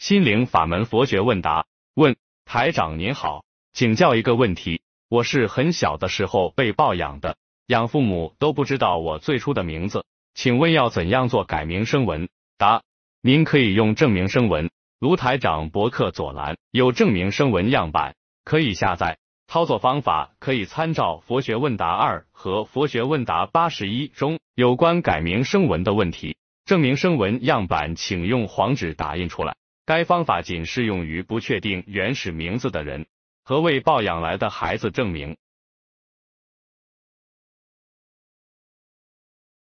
心灵法门佛学问答：问台长您好，请教一个问题。我是很小的时候被抱养的，养父母都不知道我最初的名字，请问要怎样做改名声文？答：您可以用证明声文。卢台长博客左栏有证明声文样板，可以下载。操作方法可以参照《佛学问答二》和《佛学问答八十一》中有关改名声文的问题。证明声文样板，请用黄纸打印出来。该方法仅适用于不确定原始名字的人。和未抱养来的孩子证明？